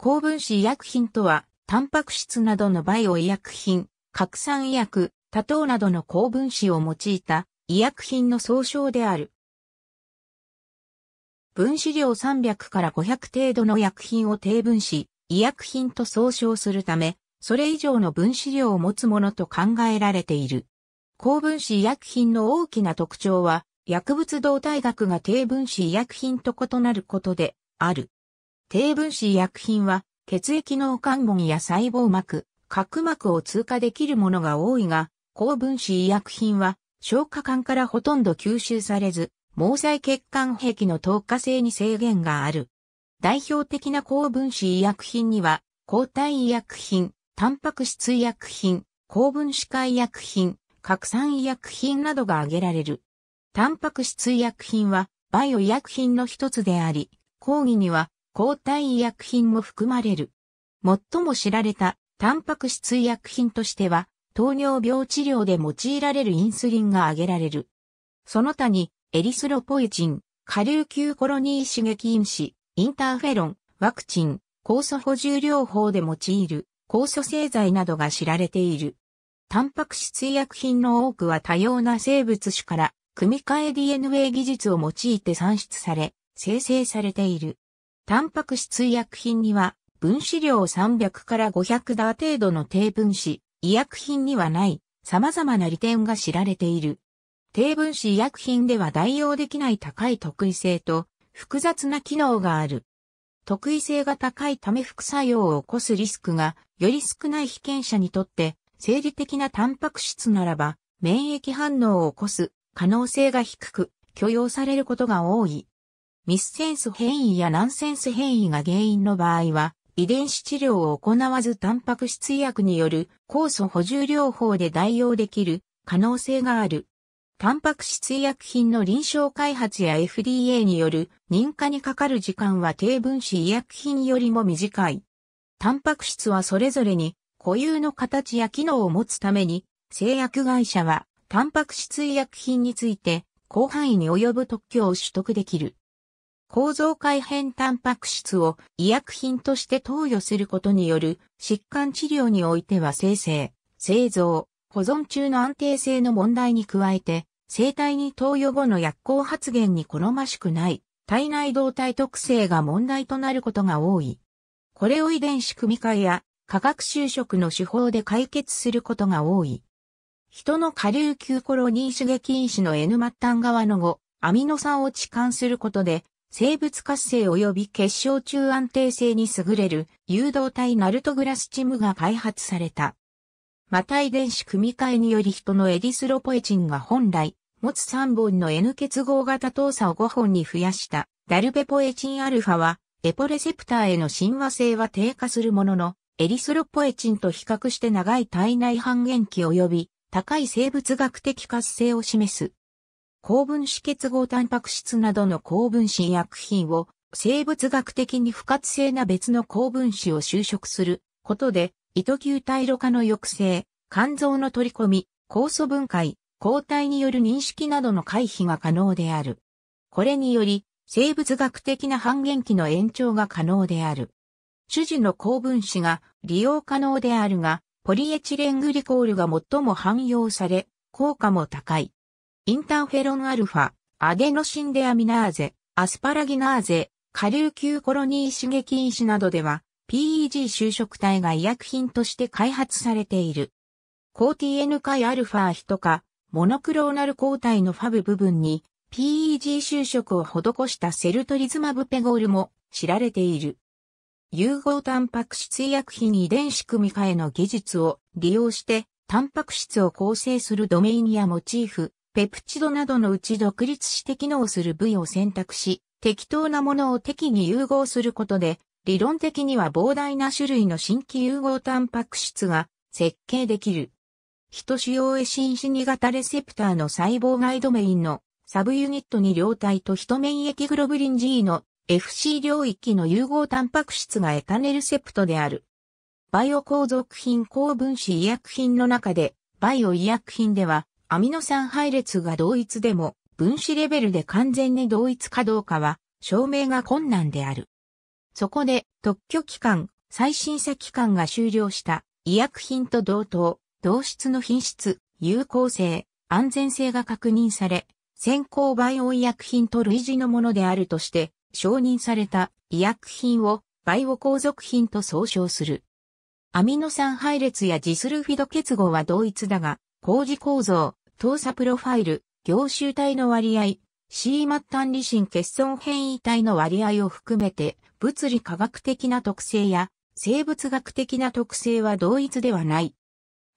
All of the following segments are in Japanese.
高分子医薬品とは、タンパク質などのバイオ医薬品、核酸医薬、多糖などの高分子を用いた医薬品の総称である。分子量300から500程度の薬品を低分子、医薬品と総称するため、それ以上の分子量を持つものと考えられている。高分子医薬品の大きな特徴は、薬物動態学が低分子医薬品と異なることである。低分子医薬品は血液の肝門や細胞膜、角膜を通過できるものが多いが、高分子医薬品は消化管からほとんど吸収されず、毛細血管壁の透過性に制限がある。代表的な高分子医薬品には、抗体医薬品、タンパク質医薬品、高分子化医薬品、核酸医薬品などが挙げられる。タンパク質医薬品は、バイオ医薬品の一つであり、抗議には、抗体医薬品も含まれる。最も知られたタンパク質医薬品としては、糖尿病治療で用いられるインスリンが挙げられる。その他に、エリスロポエチン、下流球コロニー刺激因子、インターフェロン、ワクチン、酵素補充療法で用いる酵素製剤などが知られている。タンパク質医薬品の多くは多様な生物種から組み換え DNA 技術を用いて産出され、生成されている。タンパク質医薬品には分子量300から500ダー程度の低分子、医薬品にはない様々な利点が知られている。低分子医薬品では代用できない高い特異性と複雑な機能がある。特異性が高いため副作用を起こすリスクがより少ない被験者にとって生理的なタンパク質ならば免疫反応を起こす可能性が低く許容されることが多い。ミスセンス変異やナンセンス変異が原因の場合は、遺伝子治療を行わずタンパク質医薬による酵素補充療法で代用できる可能性がある。タンパク質医薬品の臨床開発や FDA による認可にかかる時間は低分子医薬品よりも短い。タンパク質はそれぞれに固有の形や機能を持つために、製薬会社はタンパク質医薬品について広範囲に及ぶ特許を取得できる。構造改変タンパク質を医薬品として投与することによる疾患治療においては生成、製造、保存中の安定性の問題に加えて、生体に投与後の薬効発現に好ましくない体内動態特性が問題となることが多い。これを遺伝子組み換えや化学修飾の手法で解決することが多い。人の下流球コロニー刺激因子の N 末端側の後、アミノ酸を置換することで生物活性及び結晶中安定性に優れる誘導体ナルトグラスチムが開発された。また遺伝子組み換えにより人のエディスロポエチンが本来持つ3本の N 結合型糖鎖を5本に増やしたダルベポエチンアルファはエポレセプターへの親和性は低下するもののエディスロポエチンと比較して長い体内半減期及び高い生物学的活性を示す高分子結合タンパク質などの高分子医薬品を生物学的に不活性な別の高分子を修飾することで、糸球体路化の抑制、肝臓の取り込み、酵素分解、抗体による認識などの回避が可能である。これにより、生物学的な半減期の延長が可能である。主治の高分子が利用可能であるが、ポリエチレングリコールが最も汎用され、効果も高い。インターフェロンアルファ、アデノシンデアミナーゼ、アスパラギナーゼ、下流級コロニー刺激因子などでは、PEG 就職体が医薬品として開発されている。抗 TN 回アルファヒとか、モノクローナル抗体のファブ部分に PEG 就職を施したセルトリズマブペゴールも知られている。融合タンパク質医薬品遺伝子組み換えの技術を利用して、タンパク質を構成するドメインやモチーフ、ペプチドなどのうち独立して機能する部位を選択し、適当なものを適宜融合することで、理論的には膨大な種類の新規融合タンパク質が設計できる。人主要エシンシニ型レセプターの細胞外ドメインのサブユニットに両体とヒト免疫グロブリン G の FC 領域の融合タンパク質がエタネルセプトである。バイオ構造品高分子医薬品の中で、バイオ医薬品では、アミノ酸配列が同一でも分子レベルで完全に同一かどうかは証明が困難である。そこで特許期間、再審査期間が終了した医薬品と同等、同質の品質、有効性、安全性が確認され、先行バイオ医薬品と類似のものであるとして承認された医薬品をバイオ後続品と総称する。アミノ酸配列やジスルフィド結合は同一だが、工事構造、投査プロファイル、凝集体の割合、C 末端離心欠損変異体の割合を含めて、物理科学的な特性や生物学的な特性は同一ではない。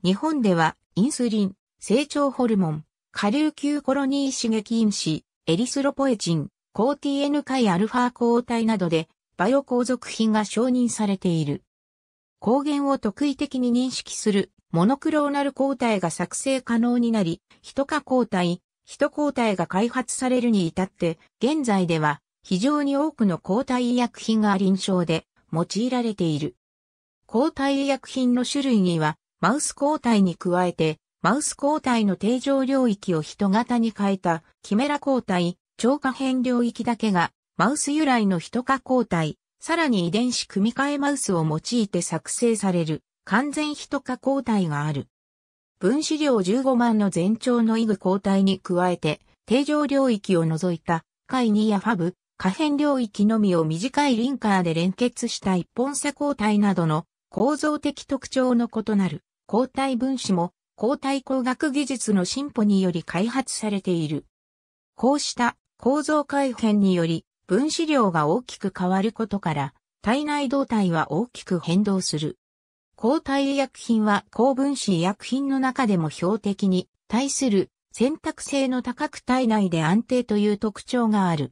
日本では、インスリン、成長ホルモン、下流球コロニー刺激因子、エリスロポエチン、抗 TN 回アルファ抗体などで、バイオ鉱属品が承認されている。抗原を特異的に認識するモノクローナル抗体が作成可能になり、ト化抗体、ト抗体が開発されるに至って、現在では非常に多くの抗体医薬品が臨床で用いられている。抗体医薬品の種類には、マウス抗体に加えて、マウス抗体の定常領域を人型に変えた、キメラ抗体、超過変領域だけが、マウス由来の人化抗体、さらに遺伝子組み換えマウスを用いて作成される。完全非ト化抗体がある。分子量15万の全長のイグ抗体に加えて、定常領域を除いた、カイニやファブ、可変領域のみを短いリンカーで連結した一本鎖抗体などの構造的特徴の異なる抗体分子も抗体工学技術の進歩により開発されている。こうした構造改変により分子量が大きく変わることから体内動態は大きく変動する。抗体医薬品は高分子医薬品の中でも標的に対する選択性の高く体内で安定という特徴がある。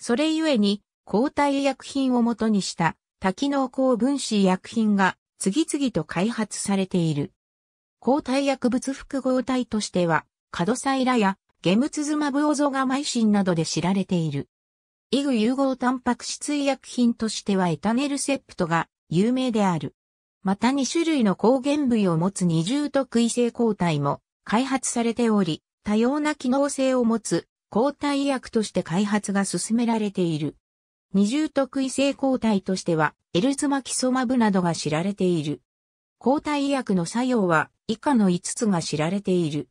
それゆえに抗体医薬品をもとにした多機能高分子医薬品が次々と開発されている。抗体薬物複合体としては、カドサイラやゲムツズマブオゾガマイシンなどで知られている。イグ融合タンパク質医薬品としてはエタネルセプトが有名である。また2種類の抗原部位を持つ二重特異性抗体も開発されており、多様な機能性を持つ抗体医薬として開発が進められている。二重特異性抗体としては、エルズマキソマブなどが知られている。抗体医薬の作用は以下の5つが知られている。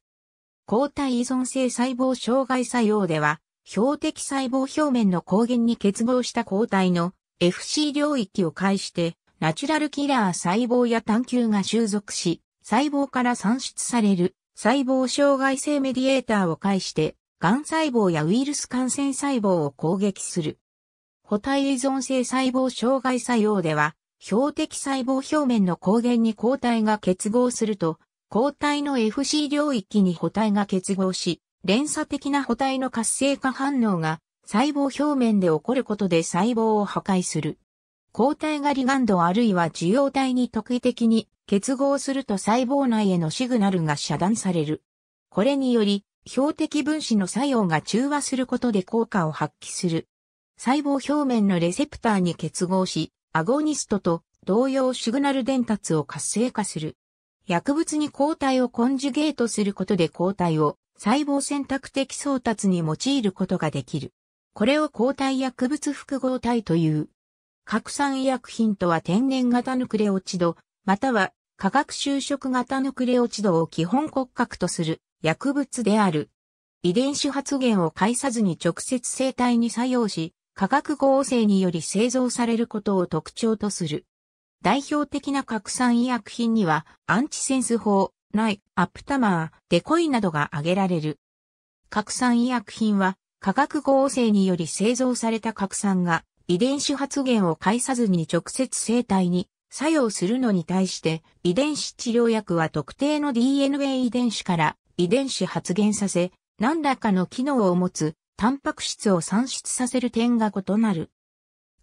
抗体依存性細胞障害作用では、標的細胞表面の抗原に結合した抗体の FC 領域を介してナチュラルキラー細胞や探求が収束し、細胞から産出される細胞障害性メディエーターを介して、癌細胞やウイルス感染細胞を攻撃する。補体依存性細胞障害作用では、標的細胞表面の抗原に抗体が結合すると、抗体の FC 領域に補体が結合し、連鎖的な補体の活性化反応が細胞表面で起こることで細胞を破壊する。抗体がリガンドあるいは受容体に特異的に結合すると細胞内へのシグナルが遮断される。これにより、標的分子の作用が中和することで効果を発揮する。細胞表面のレセプターに結合し、アゴニストと同様シグナル伝達を活性化する。薬物に抗体をコンジュゲートすることで抗体を細胞選択的送達に用いることができる。これを抗体薬物複合体という。核酸医薬品とは天然型ヌクレオチド、または化学修飾型ヌクレオチドを基本骨格とする薬物である。遺伝子発現を介さずに直接生体に作用し、化学合成により製造されることを特徴とする。代表的な核酸医薬品には、アンチセンス法、ナイ、アップタマー、デコイなどが挙げられる。核酸医薬品は、化学合成により製造された核酸が、遺伝子発現を介さずに直接生体に作用するのに対して遺伝子治療薬は特定の DNA 遺伝子から遺伝子発現させ何らかの機能を持つタンパク質を産出させる点が異なる。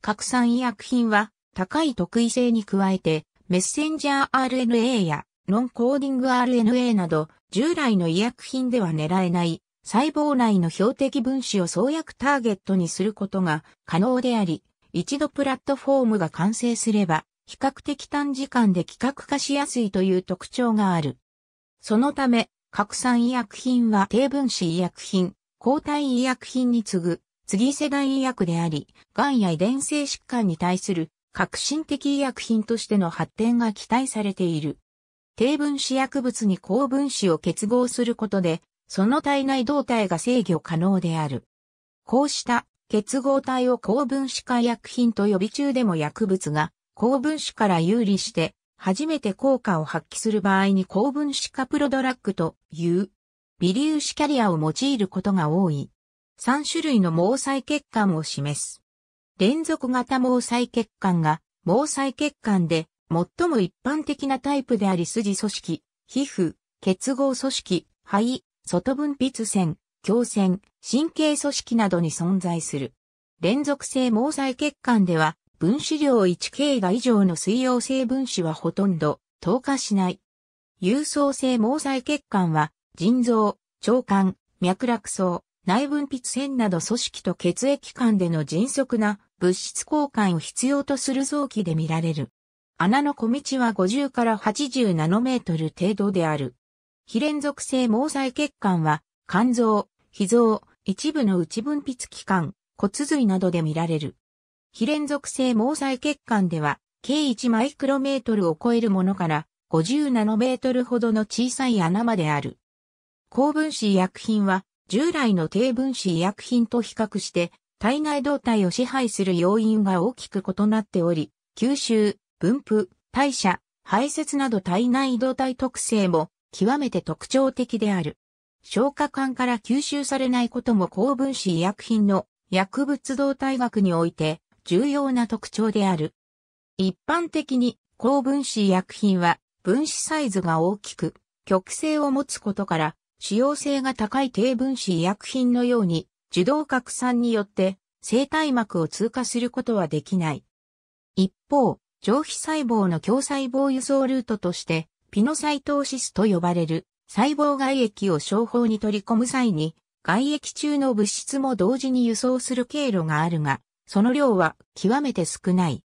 核酸医薬品は高い特異性に加えてメッセンジャー RNA やノンコーディング RNA など従来の医薬品では狙えない細胞内の標的分子を創薬ターゲットにすることが可能であり、一度プラットフォームが完成すれば、比較的短時間で規格化しやすいという特徴がある。そのため、核酸医薬品は低分子医薬品、抗体医薬品に次ぐ、次世代医薬であり、癌や遺伝性疾患に対する革新的医薬品としての発展が期待されている。低分子薬物に高分子を結合することで、その体内動態が制御可能である。こうした結合体を高分子化薬品と呼び中でも薬物が高分子から有利して初めて効果を発揮する場合に高分子化プロドラッグという微粒子キャリアを用いることが多い。3種類の毛細血管を示す。連続型毛細血管が毛細血管で最も一般的なタイプであり筋組織、皮膚、結合組織、肺、外分泌腺、胸腺、神経組織などに存在する。連続性毛細血管では、分子量 1K が以上の水溶性分子はほとんど透過しない。有層性毛細血管は、腎臓、腸管、脈絡層、内分泌腺など組織と血液間での迅速な物質交換を必要とする臓器で見られる。穴の小道は50から80ナノメートル程度である。非連続性毛細血管は、肝臓、脾臓、一部の内分泌器官、骨髄などで見られる。非連続性毛細血管では、計1マイクロメートルを超えるものから、50ナノメートルほどの小さい穴まである。高分子医薬品は、従来の低分子医薬品と比較して、体内動態を支配する要因が大きく異なっており、吸収、分布、代謝、排泄など体内動態特性も極めて特徴的である。消化管から吸収されないことも高分子医薬品の薬物動態学において重要な特徴である。一般的に高分子医薬品は分子サイズが大きく極性を持つことから使用性が高い低分子医薬品のように受動拡散によって生体膜を通過することはできない。一方、上皮細胞の強細胞輸送ルートとしてピノサイトーシスと呼ばれる細胞外液を商法に取り込む際に外液中の物質も同時に輸送する経路があるが、その量は極めて少ない。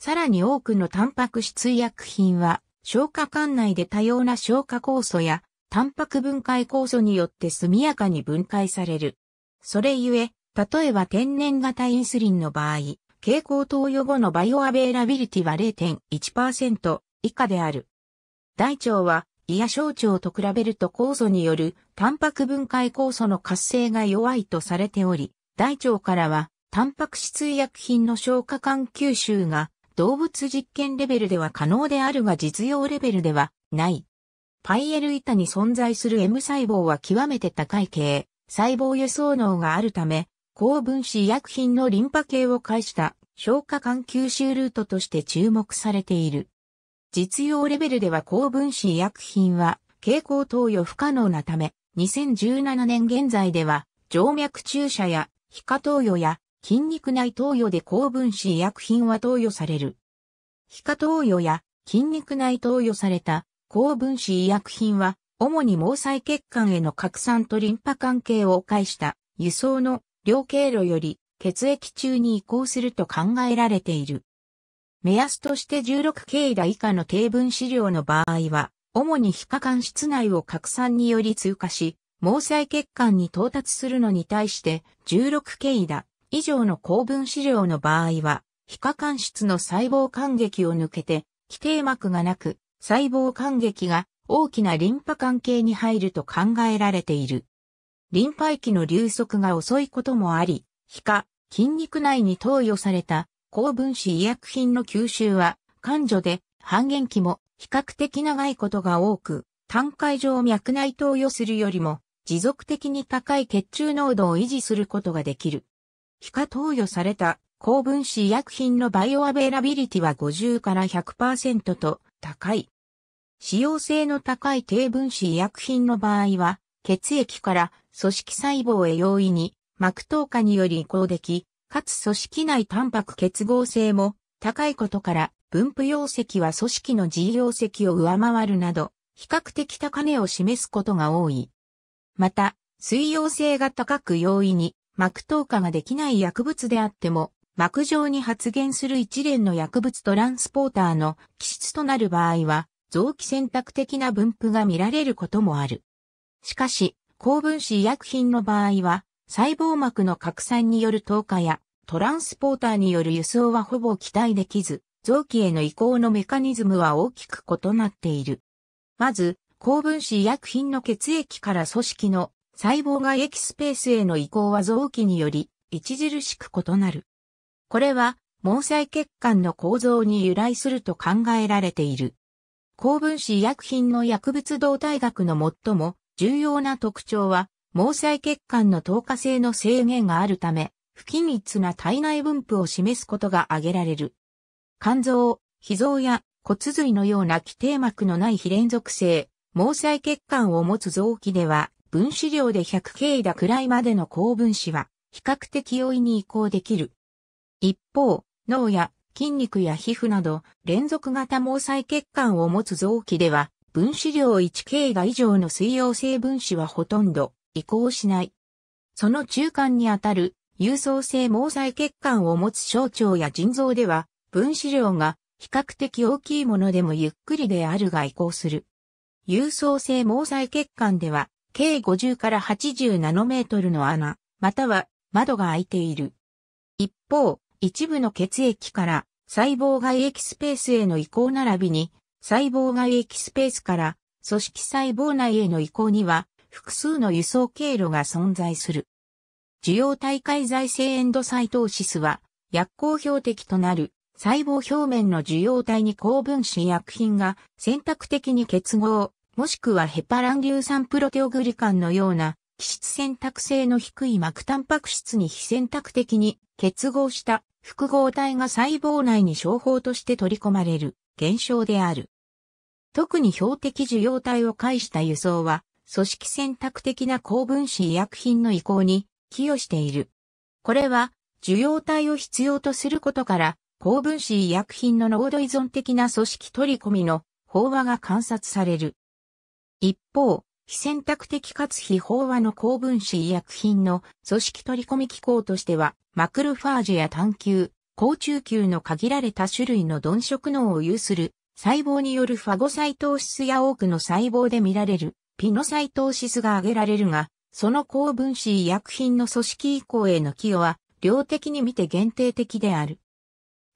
さらに多くのタンパク質医薬品は消化管内で多様な消化酵素やタンパク分解酵素によって速やかに分解される。それゆえ、例えば天然型インスリンの場合、経口投与後のバイオアベイラビリティは0.1%以下である。大腸は、胃や小腸と比べると酵素によるタンパク分解酵素の活性が弱いとされており、大腸からはタンパク質医薬品の消化管吸収が動物実験レベルでは可能であるが実用レベルではない。パイエル板に存在する M 細胞は極めて高い系、細胞輸送能があるため、高分子医薬品のリンパ系を介した消化管吸収ルートとして注目されている。実用レベルでは高分子医薬品は蛍光投与不可能なため、2017年現在では、静脈注射や、皮下投与や、筋肉内投与で高分子医薬品は投与される。皮下投与や、筋肉内投与された、高分子医薬品は、主に毛細血管への拡散とリンパ関係を介した輸送の両経路より血液中に移行すると考えられている。目安として 16K 以下の低分子量の場合は、主に皮下間室内を拡散により通過し、毛細血管に到達するのに対して 16K だ以上の高分子量の場合は、皮下間室の細胞間隙を抜けて、規定膜がなく、細胞間隙が大きなリンパ関係に入ると考えられている。リンパ液の流速が遅いこともあり、皮下、筋肉内に投与された高分子医薬品の吸収は、感女で半減期も比較的長いことが多く、単回上脈内投与するよりも、持続的に高い血中濃度を維持することができる。皮下投与された高分子医薬品のバイオアベラビリティは50から100%と高い。使用性の高い低分子医薬品の場合は、血液から組織細胞へ容易に膜透過により移行でき、かつ組織内タンパク結合性も高いことから分布容積は組織の G 容積を上回るなど、比較的高値を示すことが多い。また、水溶性が高く容易に膜透過ができない薬物であっても、膜上に発現する一連の薬物トランスポーターの基質となる場合は、臓器選択的な分布が見られることもある。しかし、高分子医薬品の場合は、細胞膜の拡散による透過やトランスポーターによる輸送はほぼ期待できず、臓器への移行のメカニズムは大きく異なっている。まず、高分子医薬品の血液から組織の細胞が液スペースへの移行は臓器により著しく異なる。これは、毛細血管の構造に由来すると考えられている。高分子医薬品の薬物動態学の最も重要な特徴は、毛細血管の透過性の制限があるため、不均一な体内分布を示すことが挙げられる。肝臓、脾臓や骨髄のような規定膜のない非連続性、毛細血管を持つ臓器では、分子量で 100K だくらいまでの高分子は、比較的容易に移行できる。一方、脳や筋肉や皮膚など、連続型毛細血管を持つ臓器では、分子量 1K が以上の水溶性分子はほとんど移行しない。その中間にあたる、有層性毛細血管を持つ小腸や腎臓では、分子量が比較的大きいものでもゆっくりであるが移行する。有層性毛細血管では、計50から80ナノメートルの穴、または窓が開いている。一方、一部の血液から細胞外液スペースへの移行並びに、細胞外液スペースから組織細胞内への移行には、複数の輸送経路が存在する。受容体解在性エンドサイトーシスは、薬効標的となる細胞表面の受容体に高分子医薬品が選択的に結合、もしくはヘパラン硫酸プロテオグリカンのような基質選択性の低い膜タンパク質に非選択的に結合した複合体が細胞内に商法として取り込まれる現象である。特に標的受容体を介した輸送は組織選択的な高分子医薬品の移行に寄与している。これは、受容体を必要とすることから、高分子医薬品の濃度依存的な組織取り込みの飽和が観察される。一方、非選択的かつ非飽和の高分子医薬品の組織取り込み機構としては、マクロファージや単球、高中球の限られた種類の鈍色能を有する細胞によるファゴサイトー質や多くの細胞で見られるピノサイトーシスが挙げられるが、その高分子医薬品の組織移行への寄与は、量的に見て限定的である。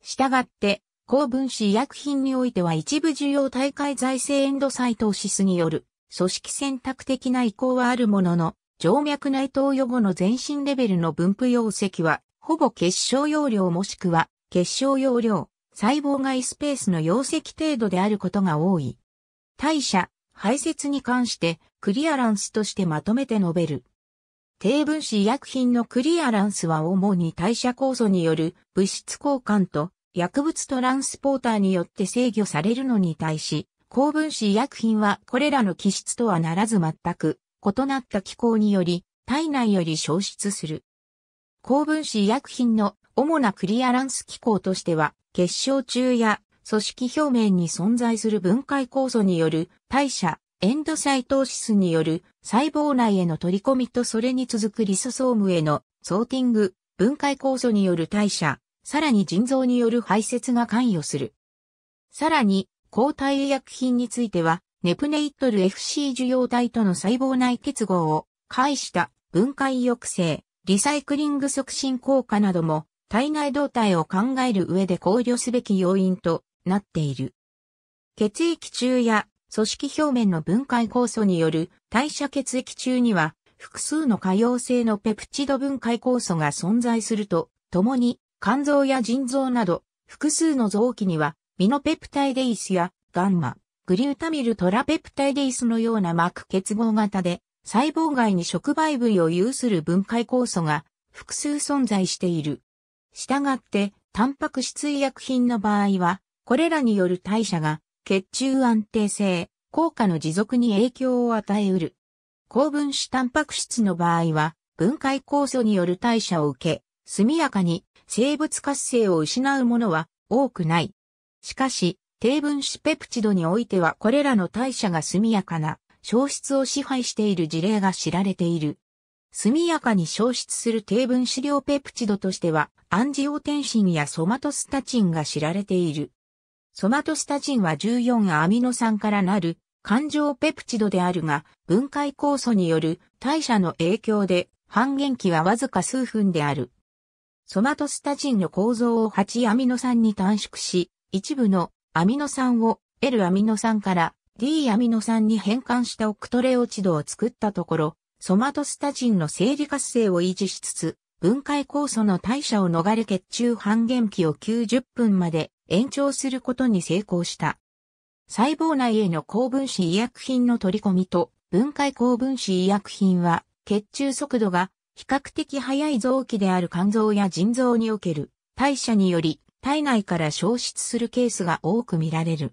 したがって、高分子医薬品においては一部需要大会財政エンドサイトーシスによる組織選択的な移行はあるものの、静脈内投与後の全身レベルの分布容積は、ほぼ結晶容量もしくは結晶容量、細胞外スペースの容積程度であることが多い。代謝、排泄に関してクリアランスとしてまとめて述べる。低分子医薬品のクリアランスは主に代謝酵素による物質交換と薬物トランスポーターによって制御されるのに対し、高分子医薬品はこれらの気質とはならず全く異なった機構により体内より消失する。高分子医薬品の主なクリアランス機構としては、結晶中や組織表面に存在する分解酵素による代謝、エンドサイトーシスによる細胞内への取り込みとそれに続くリソソームへのソーティング、分解酵素による代謝、さらに腎臓による排泄が関与する。さらに、抗体医薬品については、ネプネイトル FC 受容体との細胞内結合を介した分解抑制、リサイクリング促進効果なども体内動態を考える上で考慮すべき要因となっている。血液中や組織表面の分解酵素による代謝血液中には複数の可溶性のペプチド分解酵素が存在すると、共に肝臓や腎臓など複数の臓器にはミノペプタイデイスやガンマ、グリュータミルトラペプタイデイスのような膜結合型で細胞外に触媒部位を有する分解酵素が複数存在している。したがって、タンパク質医薬品の場合は、これらによる代謝が血中安定性、効果の持続に影響を与えうる。高分子タンパク質の場合は、分解酵素による代謝を受け、速やかに生物活性を失うものは多くない。しかし、低分子ペプチドにおいてはこれらの代謝が速やかな消失を支配している事例が知られている。速やかに消失する低分子量ペプチドとしては、アンジオテンシンやソマトスタチンが知られている。ソマトスタジンは14アミノ酸からなる環状ペプチドであるが、分解酵素による代謝の影響で半減期はわずか数分である。ソマトスタジンの構造を8アミノ酸に短縮し、一部のアミノ酸を L アミノ酸から D アミノ酸に変換したオクトレオチドを作ったところ、ソマトスタジンの生理活性を維持しつつ、分解酵素の代謝を逃れ血中半減期を90分まで延長することに成功した。細胞内への高分子医薬品の取り込みと分解高分子医薬品は血中速度が比較的速い臓器である肝臓や腎臓における代謝により体内から消失するケースが多く見られる。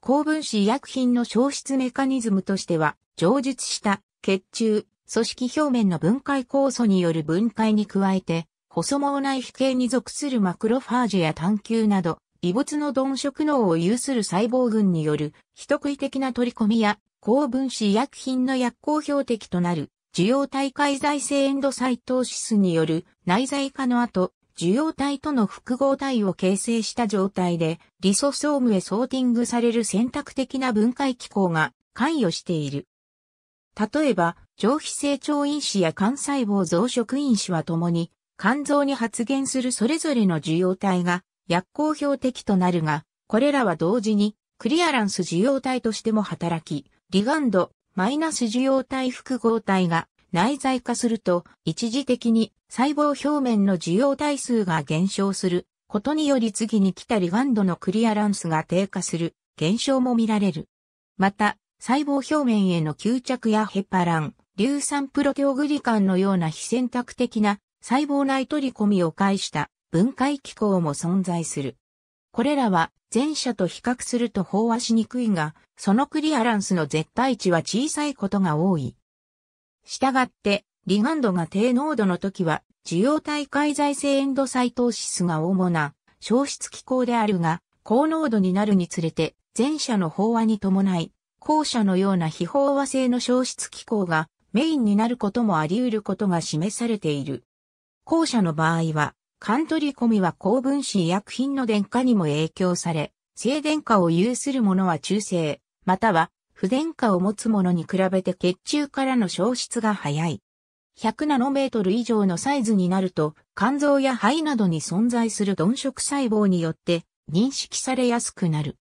高分子医薬品の消失メカニズムとしては、上述した血中、組織表面の分解酵素による分解に加えて、細毛内皮系に属するマクロファージや探求など、異物の鈍色能を有する細胞群による、非特異的な取り込みや、高分子医薬品の薬効標的となる、受容体介在性エンドサイトーシスによる内在化の後、受容体との複合体を形成した状態で、リソソームへソーティングされる選択的な分解機構が関与している。例えば、上皮成長因子や幹細胞増殖因子はともに、肝臓に発現するそれぞれの受容体が薬効標的となるが、これらは同時にクリアランス受容体としても働き、リガンド、マイナス受容体複合体が内在化すると、一時的に細胞表面の受容体数が減少することにより次に来たリガンドのクリアランスが低下する現象も見られる。また、細胞表面への吸着やヘパラン、硫酸プロテオグリカンのような非選択的な細胞内取り込みを介した分解機構も存在する。これらは前者と比較すると飽和しにくいが、そのクリアランスの絶対値は小さいことが多い。したがって、リガンドが低濃度の時は、受容体介在性エンドサイトーシスが主な消失機構であるが、高濃度になるにつれて、前者の飽和に伴い、後者のような非飽和性の消失機構がメインになることもあり得ることが示されている。後者の場合は、カントリコミは高分子医薬品の電化にも影響され、静電化を有するものは中性、または不電化を持つものに比べて血中からの消失が早い。100ナノメートル以上のサイズになると、肝臓や肺などに存在する鈍色細胞によって認識されやすくなる。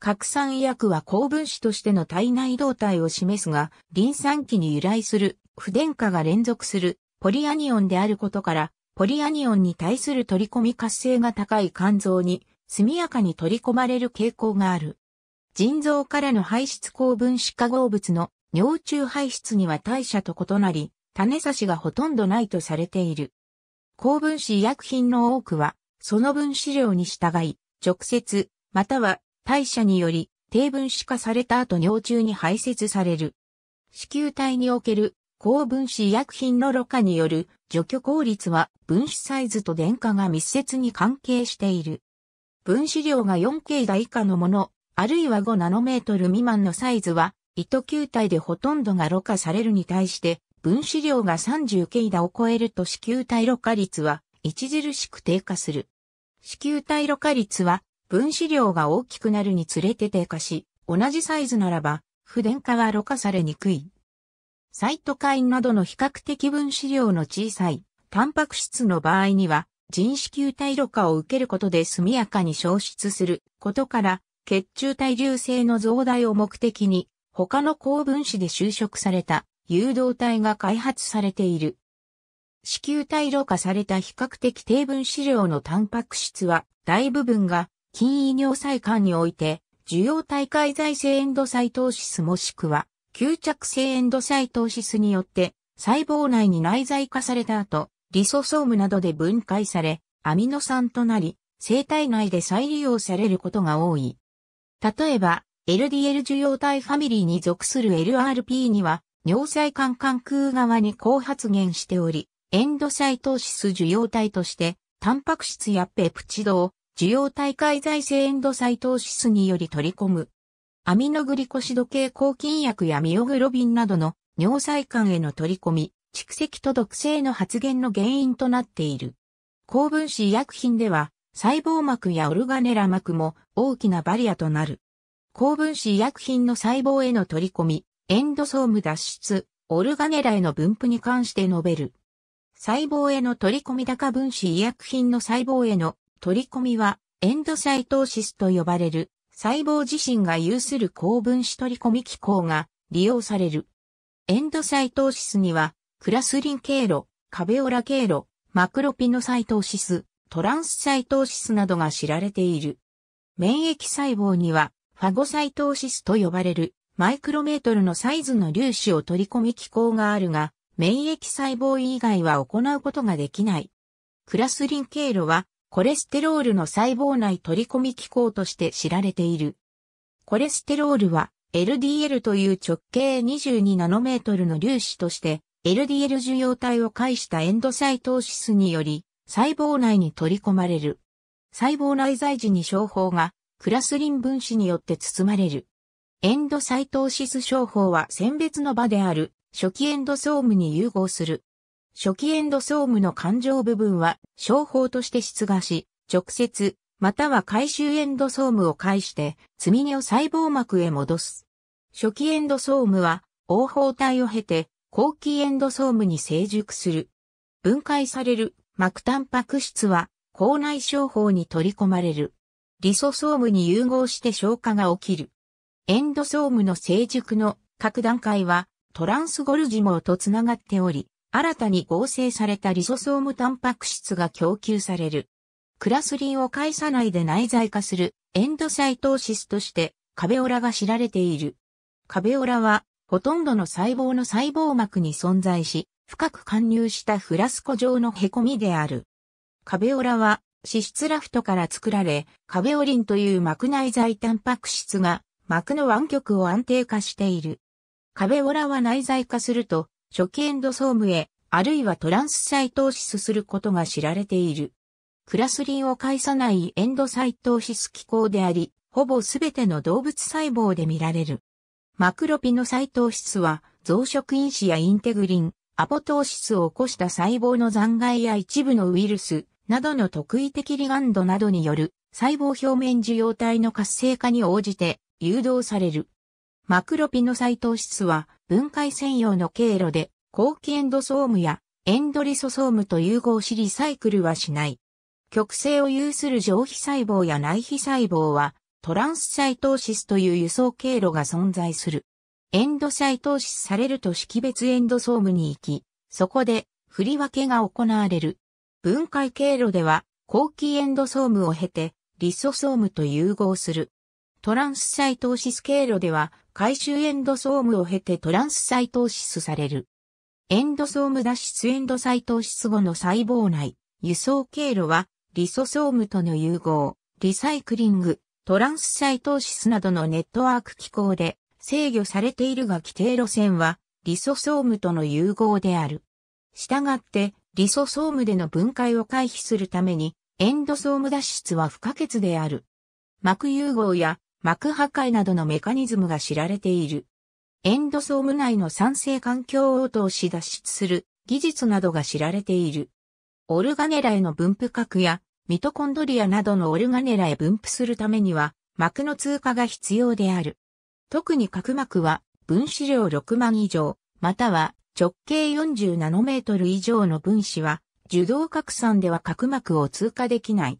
核酸医薬は高分子としての体内動態を示すが、臨酸期に由来する不電化が連続するポリアニオンであることから、ポリアニオンに対する取り込み活性が高い肝臓に速やかに取り込まれる傾向がある。腎臓からの排出高分子化合物の尿中排出には代謝と異なり、種差しがほとんどないとされている。高分子医薬品の多くは、その分子量に従い、直接、または代謝により低分子化された後尿中に排泄される。子宮体における高分子医薬品のろ過による除去効率は分子サイズと電荷が密接に関係している。分子量が 4K 以下のもの、あるいは5ナノメートル未満のサイズは、糸球体でほとんどがろ過されるに対して、分子量が 30K だを超えると子球体ろ過率は著しく低下する。子球体ろ過率は分子量が大きくなるにつれて低下し、同じサイズならば、不電化はろ過されにくい。サイトカインなどの比較的分子量の小さいタンパク質の場合には人子球体ろ過を受けることで速やかに消失することから血中体流性の増大を目的に他の高分子で就職された誘導体が開発されている。子宮体ろ過された比較的低分子量のタンパク質は大部分が筋異尿細管において受容体介在性エンドサイトーシスもしくは吸着性エンドサイトーシスによって細胞内に内在化された後、リソソームなどで分解され、アミノ酸となり、生体内で再利用されることが多い。例えば、LDL 受容体ファミリーに属する LRP には、尿細管管空側に高発現しており、エンドサイトーシス受容体として、タンパク質やペプチドを受容体介在性エンドサイトーシスにより取り込むアミノグリコシド系抗菌薬やミオグロビンなどの尿細管への取り込み、蓄積と毒性の発現の原因となっている。高分子医薬品では、細胞膜やオルガネラ膜も大きなバリアとなる。高分子医薬品の細胞への取り込み、エンドソーム脱出、オルガネラへの分布に関して述べる。細胞への取り込み高分子医薬品の細胞への取り込みは、エンドサイトーシスと呼ばれる細胞自身が有する高分子取り込み機構が利用される。エンドサイトーシスには、クラスリン経路、カベオラ経路、マクロピノサイトーシス、トランスサイトーシスなどが知られている。免疫細胞には、ファゴサイトーシスと呼ばれる、マイクロメートルのサイズの粒子を取り込み機構があるが、免疫細胞以外は行うことができない。クラスリン経路はコレステロールの細胞内取り込み機構として知られている。コレステロールは LDL という直径22ナノメートルの粒子として LDL 受容体を介したエンドサイトーシスにより細胞内に取り込まれる。細胞内在時に商法がクラスリン分子によって包まれる。エンドサイトーシス商法は選別の場である初期エンドソームに融合する。初期エンドソームの感情部分は、商法として出芽し、直接、または回収エンドソームを介して、積み荷を細胞膜へ戻す。初期エンドソームは、応報体を経て、後期エンドソームに成熟する。分解される膜タンパク質は、口内商法に取り込まれる。リソソームに融合して消化が起きる。エンドソームの成熟の各段階は、トランスゴルジモーとつながっており、新たに合成されたリソソームタンパク質が供給される。クラスリンを介さないで内在化するエンドサイトーシスとしてカベオラが知られている。カベオラはほとんどの細胞の細胞膜に存在し、深く貫入したフラスコ状の凹みである。カベオラは脂質ラフトから作られ、カベオリンという膜内在タンパク質が膜の湾曲を安定化している。カベオラは内在化すると初期エンドソームへ、あるいはトランスサイトーシスすることが知られている。クラスリンを介さないエンドサイトーシス機構であり、ほぼすべての動物細胞で見られる。マクロピノサイトーシスは、増殖因子やインテグリン、アポトーシスを起こした細胞の残骸や一部のウイルスなどの特異的リガンドなどによる細胞表面受容体の活性化に応じて誘導される。マクロピノサイトーシスは分解専用の経路で、後期エンドソームやエンドリソソームと融合しリサイクルはしない。極性を有する上皮細胞や内皮細胞は、トランスサイトーシスという輸送経路が存在する。エンドサイトーシスされると識別エンドソームに行き、そこで振り分けが行われる。分解経路では、後期エンドソームを経て、リソソームと融合する。トランスサイトーシス経路では、回収エンドソームを経てトランスサイトーシスされる。エンドソーム脱出エンドサイトーシス後の細胞内、輸送経路は、リソソームとの融合、リサイクリング、トランスサイトーシスなどのネットワーク機構で制御されているが規定路線はリソソームとの融合である。したがってリソソームでの分解を回避するためにエンドソーム脱出は不可欠である。膜融合や膜破壊などのメカニズムが知られている。エンドソーム内の酸性環境を通し脱出する技術などが知られている。オルガネラへの分布核やミトコンドリアなどのオルガネラへ分布するためには膜の通過が必要である。特に角膜は分子量6万以上、または直径40ナノメートル以上の分子は受動拡散では角膜を通過できない。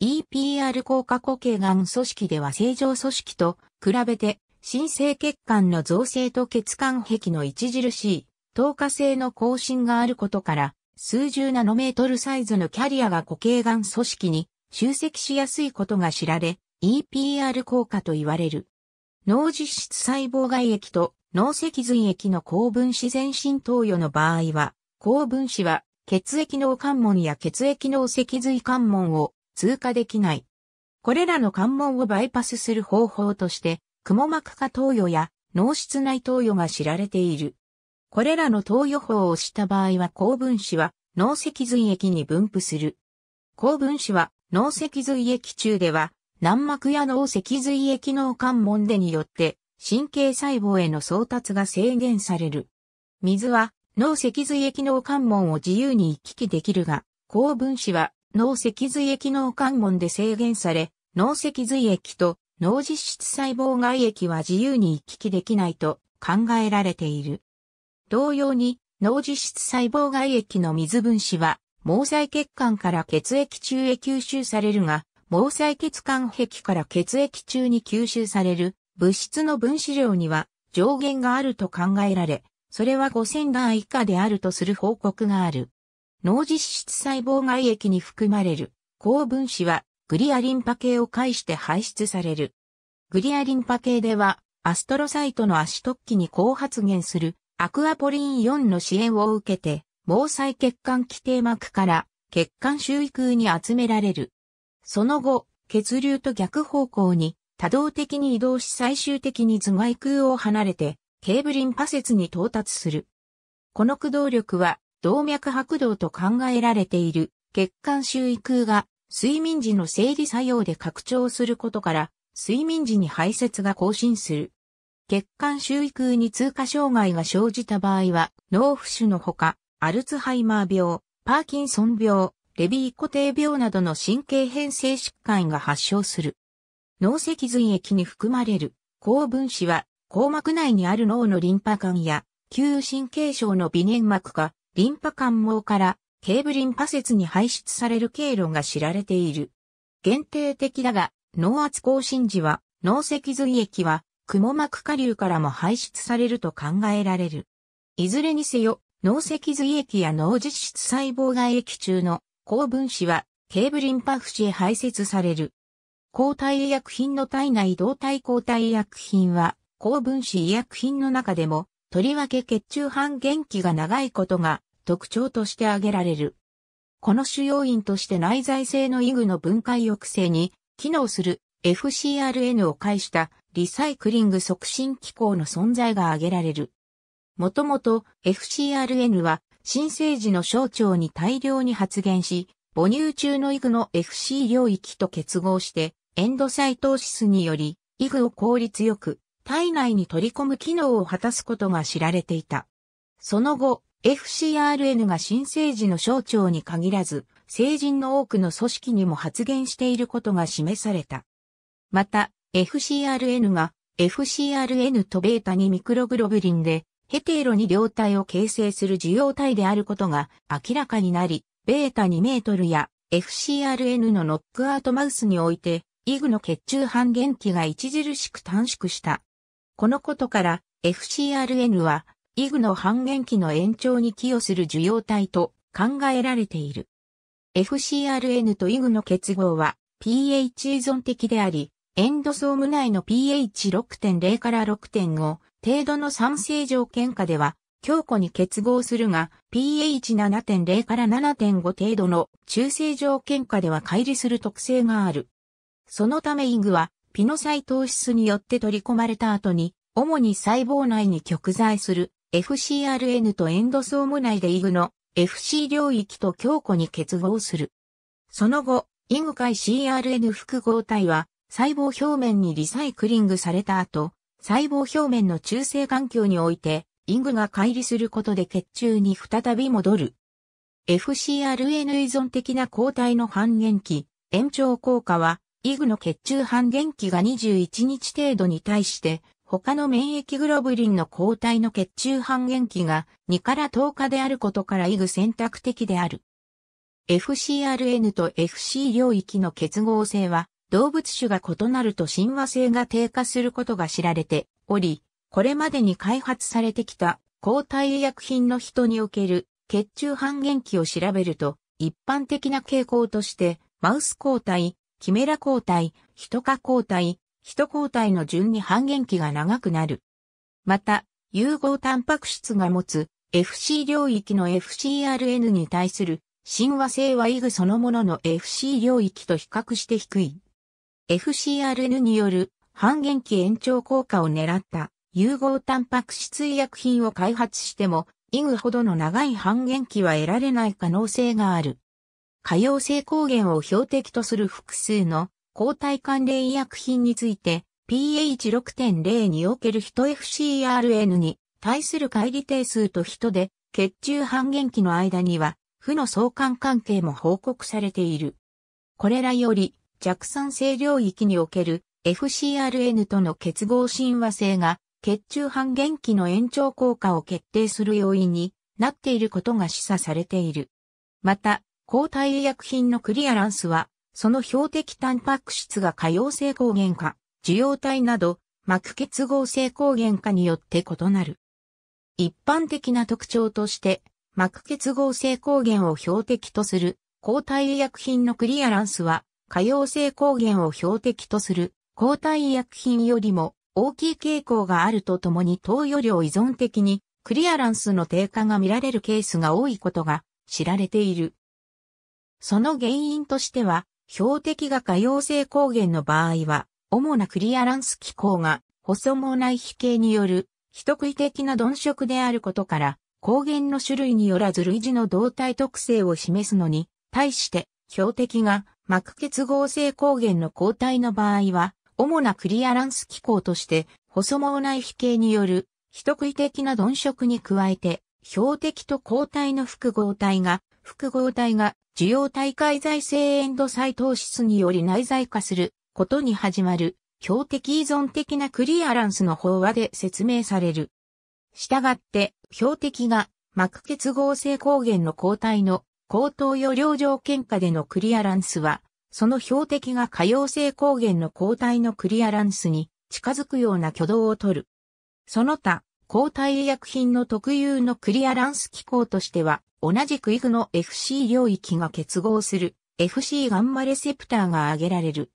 EPR 効果固形癌組織では正常組織と比べて、新生血管の造成と血管壁の著しい、透過性の更新があることから、数十ナノメートルサイズのキャリアが固形癌組織に集積しやすいことが知られ、EPR 効果と言われる。脳実質細胞外液と脳脊髄液の高分子全身投与の場合は、高分子は血液脳関門や血液脳脊髄関門を通過できない。これらの関門をバイパスする方法として、くも膜下投与や脳室内投与が知られている。これらの投与法をした場合は高分子は脳脊髄液に分布する。高分子は脳脊髄液中では軟膜や脳脊髄液脳関門でによって神経細胞への送達が制限される。水は脳脊髄液脳関門を自由に行き来できるが、高分子は脳脊髄液脳関門で制限され、脳脊髄液と脳実質細胞外液は自由に行き来できないと考えられている。同様に、脳実質細胞外液の水分子は、毛細血管から血液中へ吸収されるが、毛細血管壁から血液中に吸収される物質の分子量には上限があると考えられ、それは5000ダ以下であるとする報告がある。脳実質細胞外液に含まれる高分子はグリアリンパ系を介して排出される。グリアリンパ系ではアストロサイトの足突起に高発現するアクアポリン4の支援を受けて毛細血管基底膜から血管周囲空に集められる。その後、血流と逆方向に多動的に移動し最終的に頭蓋空を離れてケーブリンパ節に到達する。この駆動力は動脈拍動と考えられている血管周囲空が睡眠時の生理作用で拡張することから睡眠時に排泄が更新する。血管周囲空に通過障害が生じた場合は脳浮腫のほかアルツハイマー病、パーキンソン病、レビー固定病などの神経変性疾患が発症する。脳脊髄液に含まれる高分子は硬膜内にある脳のリンパ管や、旧神経症の微粘膜か、リンパ管網からケーブリンパ節に排出される経路が知られている。限定的だが、脳圧亢進時は、脳脊髄液は、雲膜下流からも排出されると考えられる。いずれにせよ、脳脊髄液や脳実質細胞外液中の高分子は、ケーブリンパ節へ排泄される。抗体医薬品の体内動体抗体医薬品は、高分子医薬品の中でも、とりわけ血中半減期が長いことが特徴として挙げられる。この主要因として内在性のイグの分解抑制に機能する FCRN を介したリサイクリング促進機構の存在が挙げられる。もともと FCRN は新生児の小腸に大量に発現し、母乳中のイグの FC 領域と結合してエンドサイトーシスによりイグを効率よく体内に取り込む機能を果たすことが知られていた。その後、FCRN が新生児の省庁に限らず、成人の多くの組織にも発言していることが示された。また、FCRN が FCRN とベータにミクログロブリンで、ヘテロに両体を形成する受容体であることが明らかになり、ベータ2メートルや FCRN のノックアウトマウスにおいて、イグの血中半減期が著しく短縮した。このことから、FCRN はイグの半減期の延長に寄与する受容体と考えられている。FCRN とイグの結合は pH 依存的であり、エンドソーム内の pH6.0 から6.5程度の酸性条件下では強固に結合するが、pH7.0 から7.5程度の中性条件下では乖離する特性がある。そのためイグは、ピノサイトーシスによって取り込まれた後に、主に細胞内に極在する FCRN とエンドソーム内でイグの FC 領域と強固に結合する。その後、イグ解 CRN 複合体は細胞表面にリサイクリングされた後、細胞表面の中性環境において、イグが乖離することで血中に再び戻る。FCRN 依存的な抗体の半減期、延長効果は、イグの血中半減期が21日程度に対して、他の免疫グロブリンの抗体の血中半減期が2から10日であることから異具選択的である。FCRN と FC 領域の結合性は動物種が異なると親和性が低下することが知られており、これまでに開発されてきた抗体医薬品の人における血中半減期を調べると一般的な傾向としてマウス抗体、キメラ抗体、ヒトカ抗体、人交代の順に半減期が長くなる。また、融合タンパク質が持つ FC 領域の FCRN に対する親和性はイグそのものの FC 領域と比較して低い。FCRN による半減期延長効果を狙った融合タンパク質医薬品を開発しても、イグほどの長い半減期は得られない可能性がある。可用性抗原を標的とする複数の抗体関連医薬品について pH6.0 における人 FCRN に対する乖離定数と人で血中半減期の間には負の相関関係も報告されている。これらより弱酸性領域における FCRN との結合親和性が血中半減期の延長効果を決定する要因になっていることが示唆されている。また、抗体医薬品のクリアランスはその標的タンパク質が可溶性抗原化、受容体など、膜結合性抗原化によって異なる。一般的な特徴として、膜結合性抗原を標的とする抗体医薬品のクリアランスは、可溶性抗原を標的とする抗体医薬品よりも大きい傾向があるとともに投与量依存的にクリアランスの低下が見られるケースが多いことが知られている。その原因としては、標的が可溶性抗原の場合は、主なクリアランス機構が、細毛内皮比による、一食い的な鈍色であることから、抗原の種類によらず類似の動体特性を示すのに、対して、標的が膜結合性抗原の抗体の場合は、主なクリアランス機構として、細毛内皮比による、一食い的な鈍色に加えて、標的と抗体の複合体が複合体が需要体会在政エンド再投資により内在化することに始まる標的依存的なクリアランスの法話で説明される。したがって、標的が膜結合性抗原の抗体の高等余量条件下でのクリアランスは、その標的が可用性抗原の抗体のクリアランスに近づくような挙動をとる。その他、抗体医薬品の特有のクリアランス機構としては、同じくイグの FC 領域が結合する FC ガンマレセプターが挙げられる。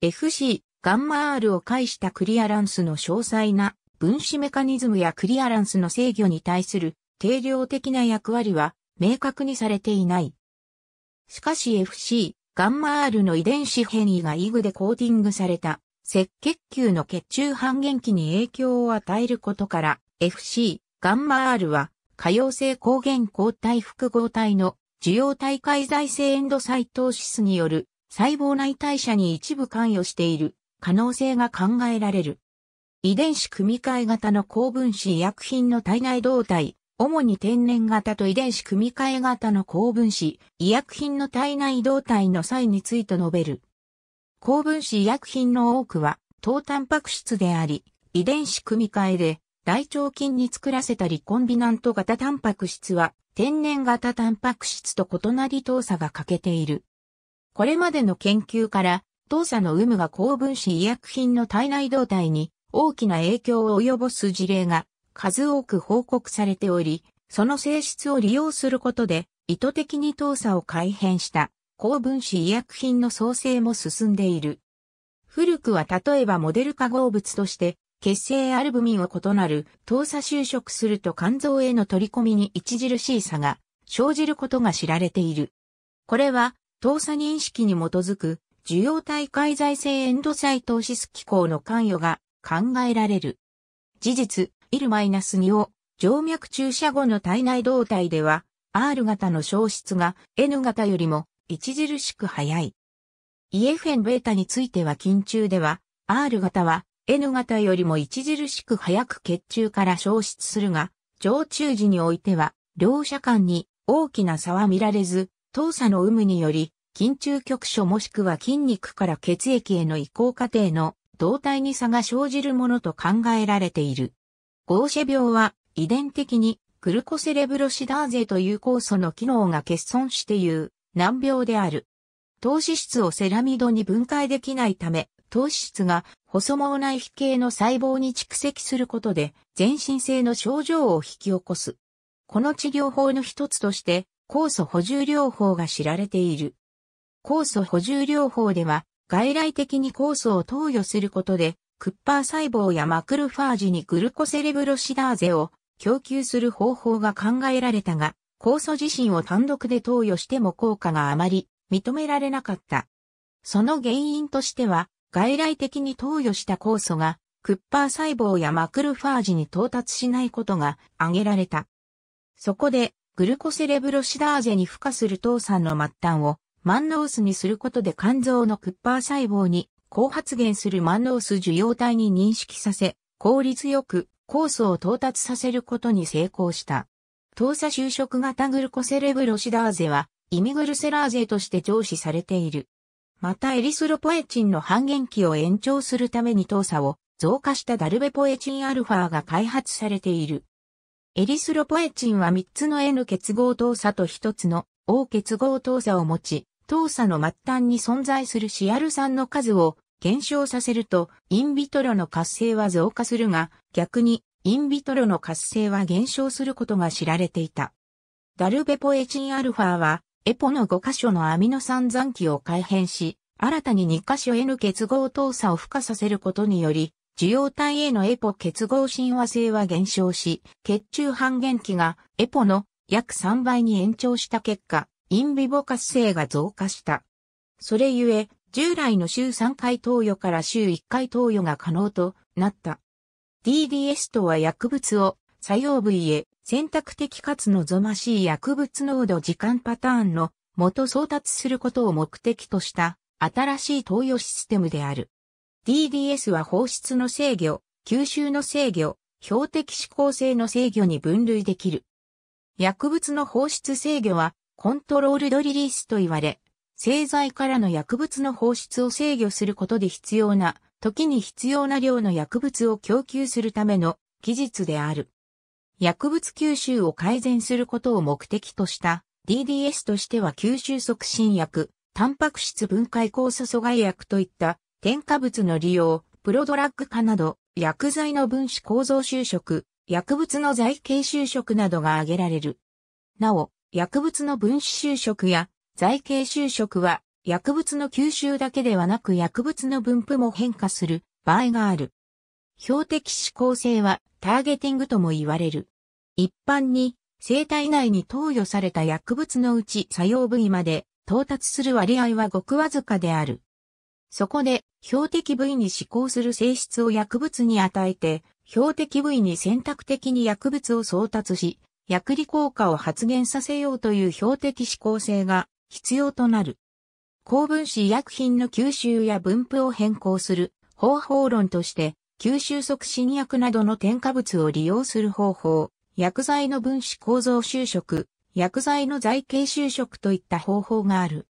FC ガンマ R を介したクリアランスの詳細な分子メカニズムやクリアランスの制御に対する定量的な役割は明確にされていない。しかし FC ガンマ R の遺伝子変異がイグでコーティングされた赤血球の血中半減期に影響を与えることから FC ガンマ R は可用性抗原抗体複合体の受容体介在性エンドサイトーシスによる細胞内代謝に一部関与している可能性が考えられる。遺伝子組み換え型の高分子医薬品の体内動態、主に天然型と遺伝子組み換え型の高分子医薬品の体内動態の際について述べる。高分子医薬品の多くは、糖タンパク質であり、遺伝子組み換えで大腸菌に作らせたリコンビナント型タンパク質は天然型タンパク質と異なり糖鎖が欠けている。これまでの研究から糖鎖の有無が高分子医薬品の体内動態に大きな影響を及ぼす事例が数多く報告されており、その性質を利用することで意図的に糖鎖を改変した高分子医薬品の創生も進んでいる。古くは例えばモデル化合物として血清アルブミンを異なる糖鎖収縮すると肝臓への取り込みに著しい差が生じることが知られている。これは、糖鎖認識に基づく受容体介在性エンドサイトーシス機構の関与が考えられる。事実、ナス2を静脈注射後の体内動態では R 型の消失が N 型よりも著しく早い。イエフェンベータについては緊中では R 型は N 型よりも著しく早く血中から消失するが、常駐時においては、両者間に大きな差は見られず、当作の有無により、筋中局所もしくは筋肉から血液への移行過程の動態に差が生じるものと考えられている。ゴーシェ病は遺伝的にグルコセレブロシダーゼという酵素の機能が欠損していう難病である。糖脂質をセラミドに分解できないため、糖質が細毛内皮系の細胞に蓄積することで全身性の症状を引き起こす。この治療法の一つとして酵素補充療法が知られている。酵素補充療法では外来的に酵素を投与することでクッパー細胞やマクロファージにグルコセレブロシダーゼを供給する方法が考えられたが、酵素自身を単独で投与しても効果があまり認められなかった。その原因としては、外来的に投与した酵素が、クッパー細胞やマクルファージに到達しないことが挙げられた。そこで、グルコセレブロシダーゼに付加する糖酸の末端をマンノースにすることで肝臓のクッパー細胞に高発現するマンノース受容体に認識させ、効率よく酵素を到達させることに成功した。糖鎖就職型グルコセレブロシダーゼは、イミグルセラーゼとして上司されている。またエリスロポエチンの半減期を延長するために糖鎖を増加したダルベポエチンアルファが開発されている。エリスロポエチンは3つの N 結合糖鎖と1つの O 結合糖鎖を持ち、糖鎖の末端に存在するシアル酸の数を減少させると、インビトロの活性は増加するが、逆にインビトロの活性は減少することが知られていた。ダルベポエチンアルファはエポの5箇所のアミノ酸残機を改変し、新たに2箇所への結合投作を付加させることにより、受容体へのエポ結合親和性は減少し、血中半減期がエポの約3倍に延長した結果、インビボ活性が増加した。それゆえ、従来の週3回投与から週1回投与が可能となった。DDS とは薬物を作用部位へ選択的かつ望ましい薬物濃度時間パターンの元送達することを目的とした新しい投与システムである。DDS は放出の制御、吸収の制御、標的指向性の制御に分類できる。薬物の放出制御はコントロールドリリースと言われ、製剤からの薬物の放出を制御することで必要な、時に必要な量の薬物を供給するための技術である。薬物吸収を改善することを目的とした DDS としては吸収促進薬、タンパク質分解酵素阻害薬といった添加物の利用、プロドラッグ化など薬剤の分子構造就職、薬物の材形就職などが挙げられる。なお、薬物の分子就職や材形就職は薬物の吸収だけではなく薬物の分布も変化する場合がある。標的指向性はターゲティングとも言われる。一般に、生体内に投与された薬物のうち作用部位まで到達する割合はごくわずかである。そこで、標的部位に指向する性質を薬物に与えて、標的部位に選択的に薬物を送達し、薬理効果を発現させようという標的指向性が必要となる。高分子医薬品の吸収や分布を変更する方法論として、吸収促進薬などの添加物を利用する方法、薬剤の分子構造就職薬剤の材形就職といった方法がある。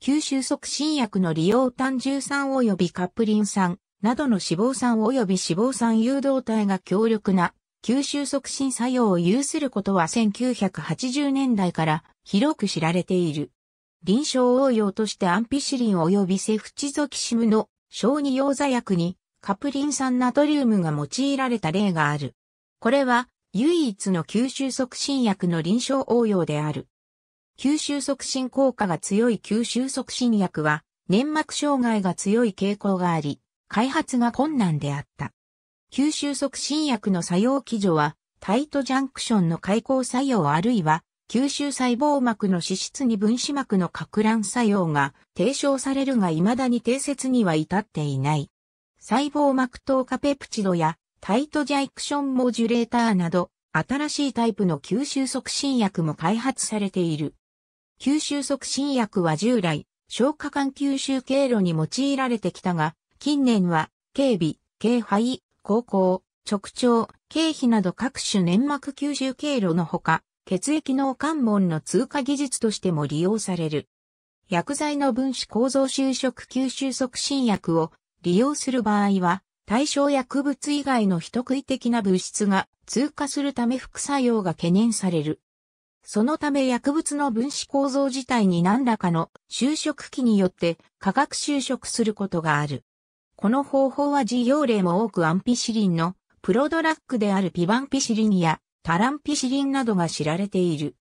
吸収促進薬の利用単重酸及びカプリン酸などの脂肪酸及び脂肪酸誘導体が強力な吸収促進作用を有することは1980年代から広く知られている。臨床応用としてアンピシリン及びセフチゾキシムの小児用座薬にカプリン酸ナトリウムが用いられた例がある。これは唯一の吸収促進薬の臨床応用である。吸収促進効果が強い吸収促進薬は粘膜障害が強い傾向があり、開発が困難であった。吸収促進薬の作用基準はタイトジャンクションの開口作用あるいは吸収細胞膜の脂質に分子膜の拡乱作用が提唱されるが未だに定説には至っていない。細胞膜糖化ペプチドやタイトジャイクションモジュレーターなど、新しいタイプの吸収促進薬も開発されている。吸収促進薬は従来、消化管吸収経路に用いられてきたが、近年は、警備、警肺、高校、直腸、経費など各種粘膜吸収経路のほか、血液脳関門の通過技術としても利用される。薬剤の分子構造就職吸収促進薬を利用する場合は、対象薬物以外の人食い的な物質が通過するため副作用が懸念される。そのため薬物の分子構造自体に何らかの就職期によって化学就職することがある。この方法は事業例も多くアンピシリンのプロドラッグであるピバンピシリンやタランピシリンなどが知られている。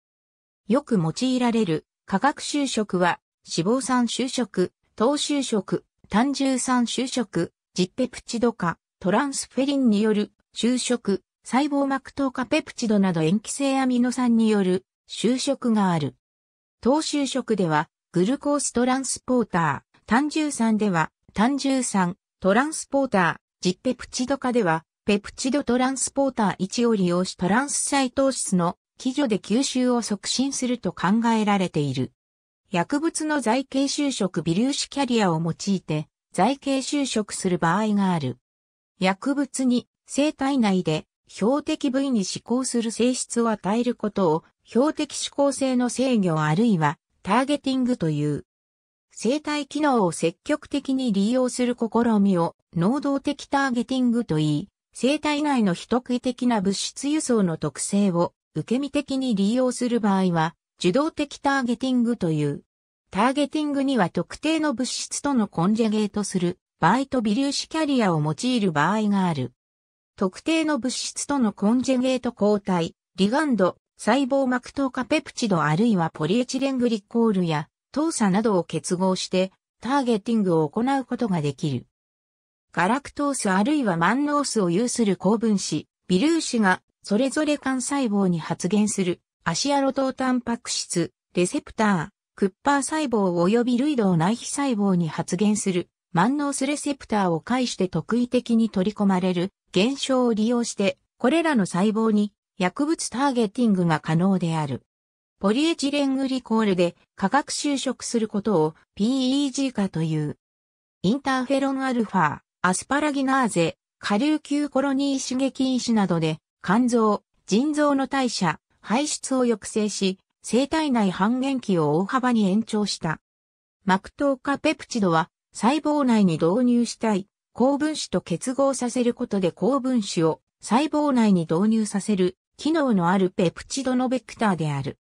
よく用いられる化学就職は脂肪酸就職、糖就職、単重酸就職、ジッペプチド化、トランスフェリンによる就職、細胞膜糖化ペプチドなど塩基性アミノ酸による就職がある。糖就職では、グルコーストランスポーター、単重酸では、単重酸、トランスポーター、ジッペプチド化では、ペプチドトランスポーター1を利用しトランスサイトーシスの基準で吸収を促進すると考えられている。薬物の在形就職微粒子キャリアを用いて、在形就職する場合がある。薬物に生体内で標的部位に指向する性質を与えることを標的指向性の制御あるいはターゲティングという。生体機能を積極的に利用する試みを能動的ターゲティングといい、生体内の非特異的な物質輸送の特性を受け身的に利用する場合は受動的ターゲティングという。ターゲティングには特定の物質とのコンジェゲートする場合と微粒子キャリアを用いる場合がある。特定の物質とのコンジェゲート抗体、リガンド、細胞膜糖化ペプチドあるいはポリエチレングリコールや糖鎖などを結合してターゲティングを行うことができる。ガラクトースあるいはマンノースを有する高分子、微粒子がそれぞれ幹細胞に発現するアシアロトタンパク質、レセプター、クッパー細胞及び類道内皮細胞に発現する万能スレセプターを介して特異的に取り込まれる現象を利用して、これらの細胞に薬物ターゲティングが可能である。ポリエチレングリコールで化学修飾することを PEG 化という。インターフェロンアルファ、アスパラギナーゼ、下流球コロニー刺激因子などで肝臓、腎臓の代謝、排出を抑制し、生体内半減期を大幅に延長した。マクトーカペプチドは細胞内に導入したい高分子と結合させることで高分子を細胞内に導入させる機能のあるペプチドのベクターである。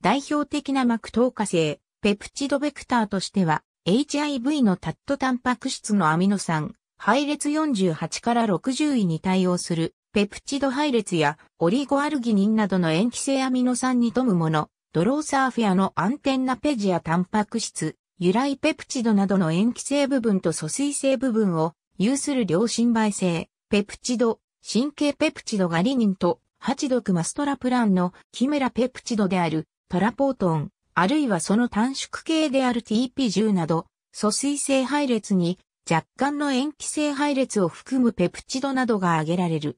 代表的なマクトーカ性ペプチドベクターとしては HIV のタットタンパク質のアミノ酸配列48から60位に対応するペプチド配列やオリゴアルギニンなどの塩基性アミノ酸に富むもの、ドローサーフィアのアンテンナペジやタンパク質、由来ペプチドなどの塩基性部分と疎水性部分を有する良心媒性、ペプチド、神経ペプチドガリニンと、8毒マストラプランのキメラペプチドであるトラポートン、あるいはその短縮系である TP10 など、疎水性配列に若干の塩基性配列を含むペプチドなどが挙げられる。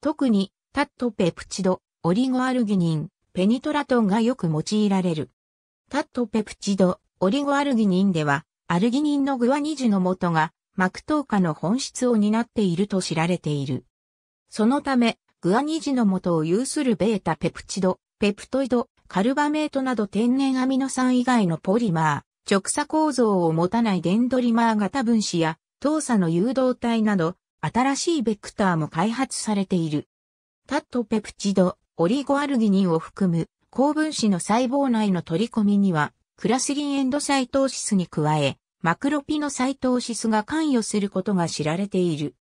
特に、タットペプチド、オリゴアルギニン、ペニトラトンがよく用いられる。タットペプチド、オリゴアルギニンでは、アルギニンのグアニジの元が、膜糖化の本質を担っていると知られている。そのため、グアニジの元を有するベータペプチド、ペプトイド、カルバメートなど天然アミノ酸以外のポリマー、直鎖構造を持たないデンドリマー型分子や、糖鎖の誘導体など、新しいベクターも開発されている。タットペプチド、オリゴアルギニンを含む、高分子の細胞内の取り込みには、クラスリンエンドサイトーシスに加え、マクロピノサイトーシスが関与することが知られている。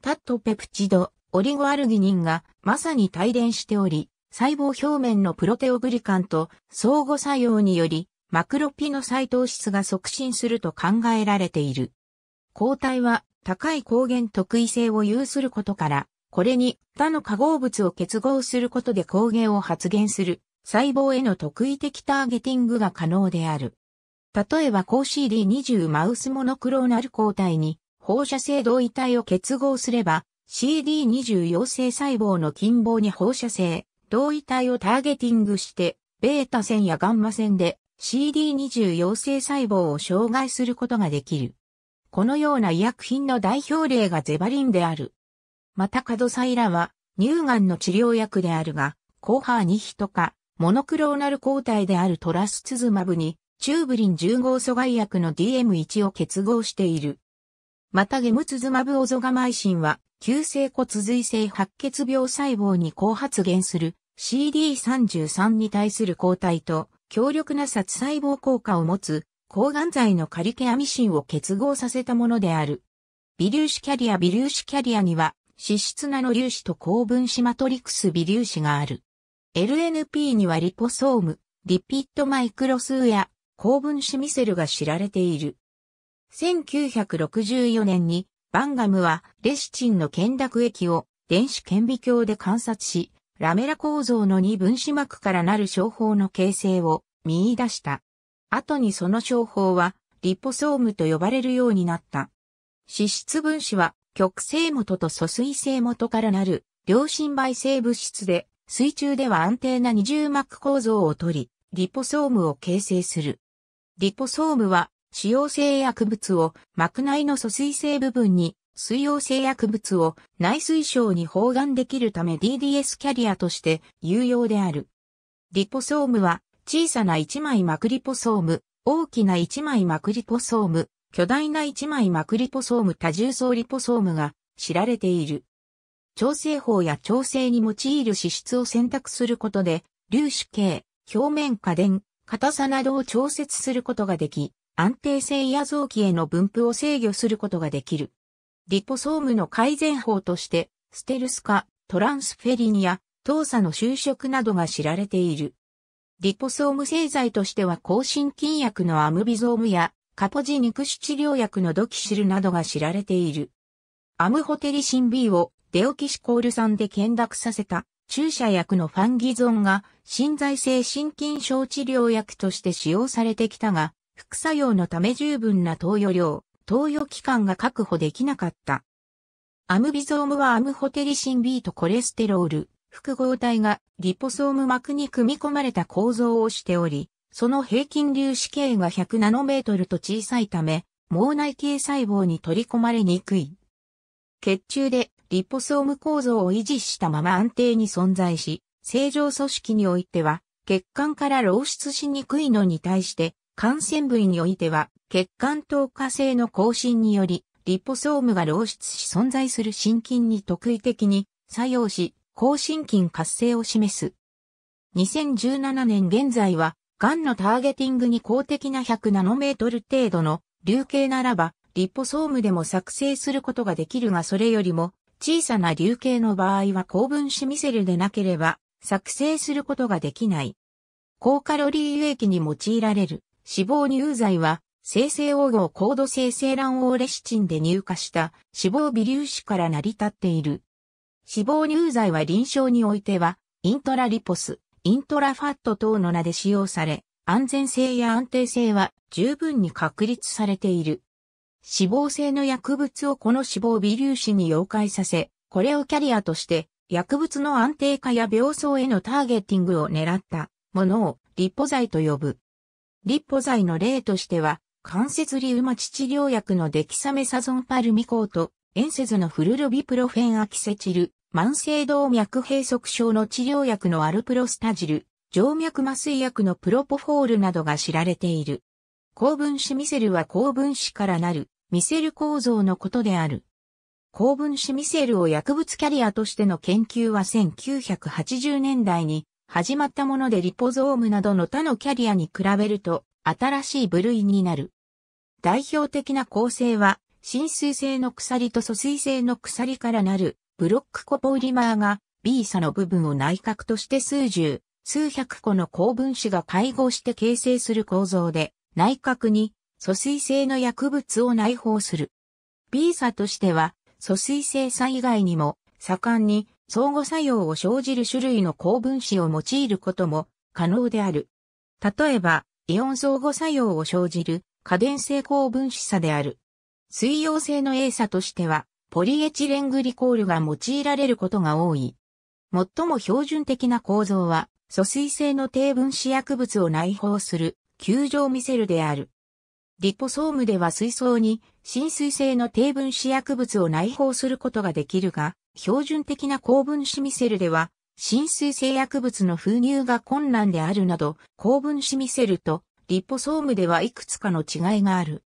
タットペプチド、オリゴアルギニンがまさに帯電しており、細胞表面のプロテオグリカンと相互作用により、マクロピノサイトーシスが促進すると考えられている。抗体は高い抗原特異性を有することから、これに他の化合物を結合することで抗原を発現する細胞への特異的ターゲティングが可能である。例えば高 CD20 マウスモノクローナル抗体に放射性同位体を結合すれば CD20 陽性細胞の近傍に放射性同位体をターゲティングして β 線やガンマ線で CD20 陽性細胞を障害することができる。このような医薬品の代表例がゼバリンである。またカドサイラは乳がんの治療薬であるが、コハーニヒとか、モノクローナル抗体であるトラスツズマブに、チューブリン1合阻害薬の DM1 を結合している。またゲムツズマブオゾガマイシンは、急性骨髄性白血病細胞に高発現する CD33 に対する抗体と強力な殺細胞効果を持つ抗がん剤のカリケアミシンを結合させたものである。微粒子キャリア微粒子キャリアには、脂質ナノ粒子と高分子マトリクス微粒子がある。LNP にはリポソーム、リピッドマイクロ数や高分子ミセルが知られている。1964年にバンガムはレシチンの検濁液を電子顕微鏡で観察し、ラメラ構造の2分子膜からなる商法の形成を見出した。後にその商法はリポソームと呼ばれるようになった。脂質分子は極性元と疎水性元からなる良心媒性物質で水中では安定な二重膜構造をとり、リポソームを形成する。リポソームは使用性薬物を膜内の疎水性部分に水溶性薬物を内水晶に包含できるため DDS キャリアとして有用である。リポソームは小さな一枚マクリポソーム、大きな一枚マクリポソーム、巨大な一枚マクリポソーム多重層リポソームが知られている。調整法や調整に用いる脂質を選択することで、粒子系、表面家電、硬さなどを調節することができ、安定性や臓器への分布を制御することができる。リポソームの改善法として、ステルス化、トランスフェリンや、糖鎖の収縮などが知られている。リポソーム製剤としては抗真菌薬のアムビゾームやカポジ肉種治療薬のドキシルなどが知られている。アムホテリシン B をデオキシコール酸で検学させた注射薬のファンギゾンが心在性心筋症治療薬として使用されてきたが、副作用のため十分な投与量、投与期間が確保できなかった。アムビゾームはアムホテリシン B とコレステロール、複合体がリポソーム膜に組み込まれた構造をしており、その平均粒子径が100ナノメートルと小さいため、毛内系細胞に取り込まれにくい。血中でリポソーム構造を維持したまま安定に存在し、正常組織においては、血管から漏出しにくいのに対して、感染部位においては、血管透過性の更新により、リポソームが漏出し存在する心筋に特異的に作用し、抗新筋活性を示す。2017年現在は、がんのターゲティングに公的な100ナノメートル程度の流形ならば、リポソームでも作成することができるがそれよりも、小さな流形の場合は高分子ミセルでなければ、作成することができない。高カロリー有液に用いられる脂肪乳剤は、生成応用。高度生成卵黄レシチンで乳化した脂肪微粒子から成り立っている。脂肪乳剤は臨床においては、イントラリポス、イントラファット等の名で使用され、安全性や安定性は十分に確立されている。脂肪性の薬物をこの脂肪微粒子に溶解させ、これをキャリアとして、薬物の安定化や病巣へのターゲティングを狙ったものをリポ剤と呼ぶ。リポ剤の例としては、関節リウマチ治療薬のデキサメサゾンパルミコート、エンセズのフルロビプロフェンアキセチル、慢性動脈閉塞症の治療薬のアルプロスタジル、静脈麻酔薬のプロポフォールなどが知られている。高分子ミセルは高分子からなるミセル構造のことである。高分子ミセルを薬物キャリアとしての研究は1980年代に始まったものでリポゾームなどの他のキャリアに比べると新しい部類になる。代表的な構成は浸水性の鎖と疎水性の鎖からなるブロックコポリマーが B 差の部分を内角として数十、数百個の高分子が配合して形成する構造で内角に疎水性の薬物を内包する。B 差としては疎水性差以外にも盛んに相互作用を生じる種類の高分子を用いることも可能である。例えば、イオン相互作用を生じる家電性高分子差である。水溶性の A 鎖としては、ポリエチレングリコールが用いられることが多い。最も標準的な構造は、疎水性の低分子薬物を内包する、球状ミセルである。リポソームでは水槽に、浸水性の低分子薬物を内包することができるが、標準的な高分子ミセルでは、浸水性薬物の封入が困難であるなど、高分子ミセルとリポソームではいくつかの違いがある。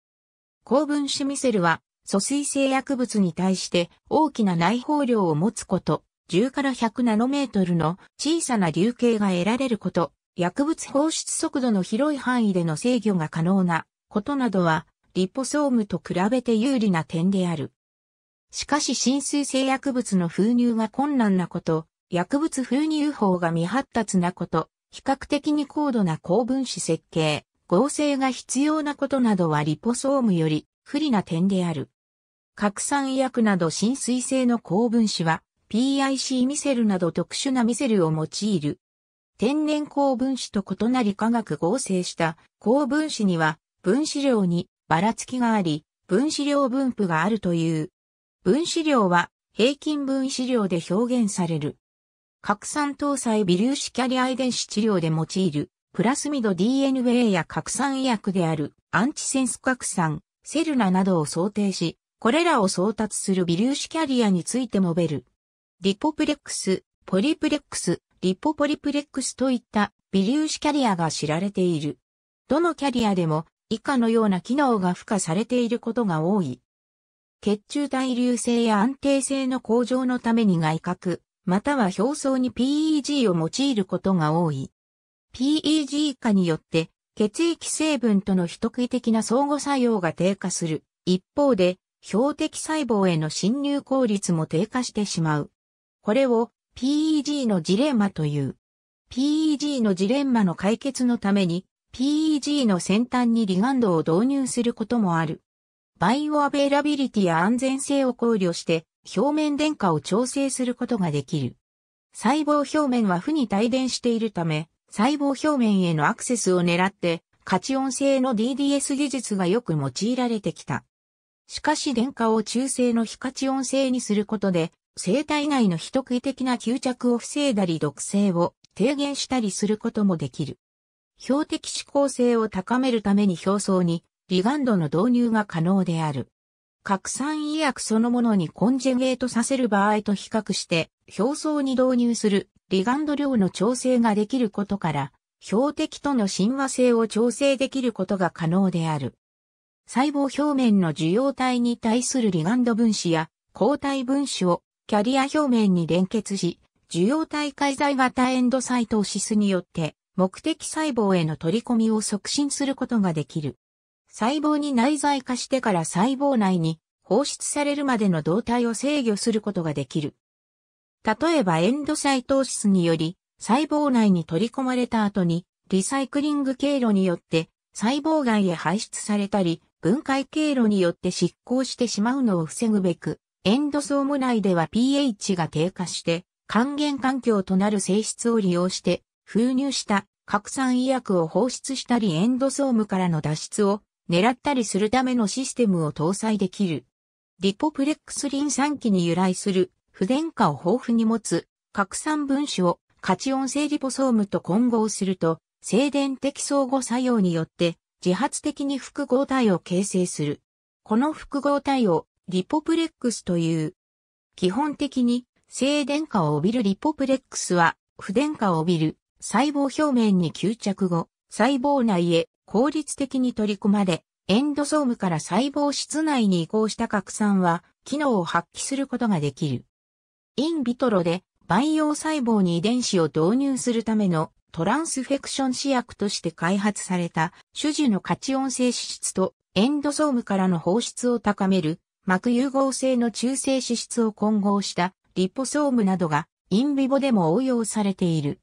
高分子ミセルは、素水性薬物に対して大きな内包量を持つこと、10から100ナノメートルの小さな流形が得られること、薬物放出速度の広い範囲での制御が可能なことなどは、リポソームと比べて有利な点である。しかし浸水性薬物の封入が困難なこと、薬物封入法が未発達なこと、比較的に高度な高分子設計、合成が必要なことなどはリポソームより不利な点である。核酸医薬など浸水性の高分子は PIC ミセルなど特殊なミセルを用いる。天然高分子と異なり化学合成した高分子には分子量にばらつきがあり、分子量分布があるという。分子量は平均分子量で表現される。核酸搭載微粒子キャリア遺伝子治療で用いるプラスミド DNA や核酸薬であるアンチセンス核酸、セルナなどを想定し、これらを送達する微粒子キャリアについて述べる。リポプレックス、ポリプレックス、リポポリプレックスといった微粒子キャリアが知られている。どのキャリアでも以下のような機能が付加されていることが多い。血中対流性や安定性の向上のために外角、または表層に PEG を用いることが多い。PEG 化によって血液成分との非特異的な相互作用が低下する。一方で、標的細胞への侵入効率も低下してしまう。これを PEG のジレンマという。PEG のジレンマの解決のために PEG の先端にリガンドを導入することもある。バイオアベイラビリティや安全性を考慮して表面電荷を調整することができる。細胞表面は負に帯電しているため、細胞表面へのアクセスを狙って、カチオン製の DDS 技術がよく用いられてきた。しかし電荷を中性の非カチオン製にすることで、生体内の非特異的な吸着を防いだり毒性を低減したりすることもできる。標的指向性を高めるために表層にリガンドの導入が可能である。拡散医薬そのものにコンジェゲートさせる場合と比較して、表層に導入するリガンド量の調整ができることから、標的との親和性を調整できることが可能である。細胞表面の受容体に対するリガンド分子や抗体分子をキャリア表面に連結し、受容体介在型エンドサイトシスによって目的細胞への取り込みを促進することができる。細胞に内在化してから細胞内に放出されるまでの動態を制御することができる。例えばエンドサイトーシスにより、細胞内に取り込まれた後に、リサイクリング経路によって細胞外へ排出されたり、分解経路によって失効してしまうのを防ぐべく、エンドソーム内では pH が低下して、還元環境となる性質を利用して、封入した核酸医薬を放出したりエンドソームからの脱出を狙ったりするためのシステムを搭載できる。リポプレックスリン酸基に由来する不電化を豊富に持つ、核酸分子をカチオン性リポソームと混合すると、静電的相互作用によって、自発的に複合体を形成する。この複合体をリポプレックスという。基本的に静電化を帯びるリポプレックスは、不電化を帯びる細胞表面に吸着後、細胞内へ効率的に取り込まれ、エンドソームから細胞室内に移行した核酸は、機能を発揮することができる。インビトロで培養細胞に遺伝子を導入するためのトランスフェクション試薬として開発された種樹のカチオン性脂質とエンドソームからの放出を高める膜融合性の中性脂質を混合したリポソームなどがインビボでも応用されている。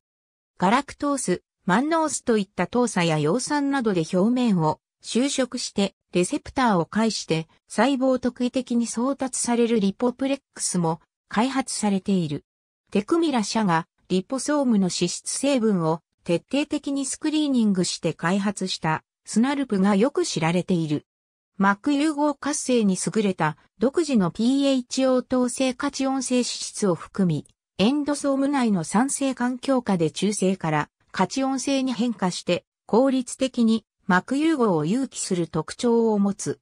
ガラクトース、マンノースといった糖鎖や葉酸などで表面を収縮してレセプターを介して細胞特異的に送達されるリポプレックスも開発されている。テクミラ社がリポソームの脂質成分を徹底的にスクリーニングして開発したスナルプがよく知られている。膜融合活性に優れた独自の pH 応答性価値音性脂質を含み、エンドソーム内の酸性環境下で中性から価値音性に変化して効率的に膜融合を誘起する特徴を持つ。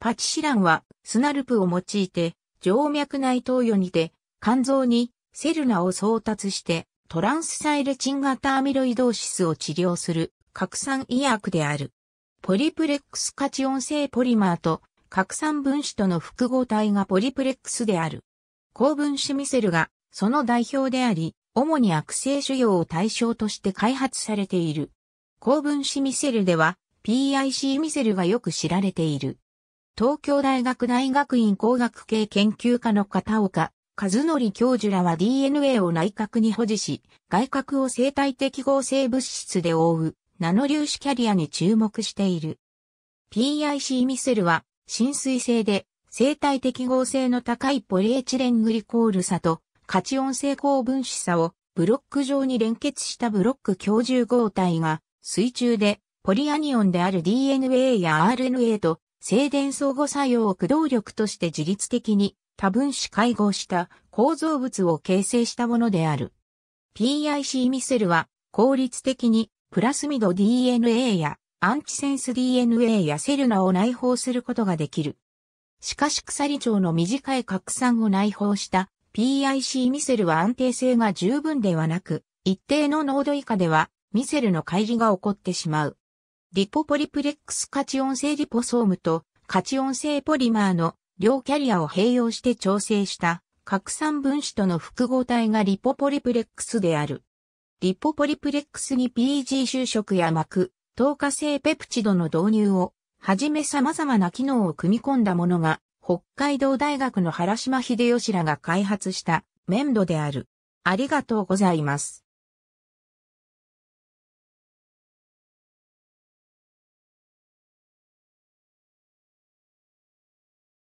パチシランはスナルプを用いて静脈内投与にて、肝臓にセルナを送達して、トランスサイレチン型アミロイドーシスを治療する、核酸医薬である。ポリプレックスカチオン性ポリマーと、核酸分子との複合体がポリプレックスである。高分子ミセルが、その代表であり、主に悪性腫瘍を対象として開発されている。高分子ミセルでは、PIC ミセルがよく知られている。東京大学大学院工学系研究科の片岡和則教授らは DNA を内核に保持し、外核を生体適合成物質で覆うナノ粒子キャリアに注目している。PIC ミセルは浸水性で生体適合性の高いポリエチレングリコール差とカチオン性高分子差をブロック上に連結したブロック共重合体が水中でポリアニオンである DNA や RNA と静電相互作用を駆動力として自律的に多分子解合した構造物を形成したものである。PIC ミセルは効率的にプラスミド DNA やアンチセンス DNA やセルナを内包することができる。しかし鎖腸の短い拡散を内包した PIC ミセルは安定性が十分ではなく、一定の濃度以下ではミセルの乖離が起こってしまう。リポポリプレックスカチオン性リポソームとカチオン性ポリマーの両キャリアを併用して調整した核酸分子との複合体がリポポリプレックスである。リポポリプレックスに p g 就職や膜、透過性ペプチドの導入を、はじめ様々な機能を組み込んだものが、北海道大学の原島秀吉らが開発した、面度である。ありがとうございます。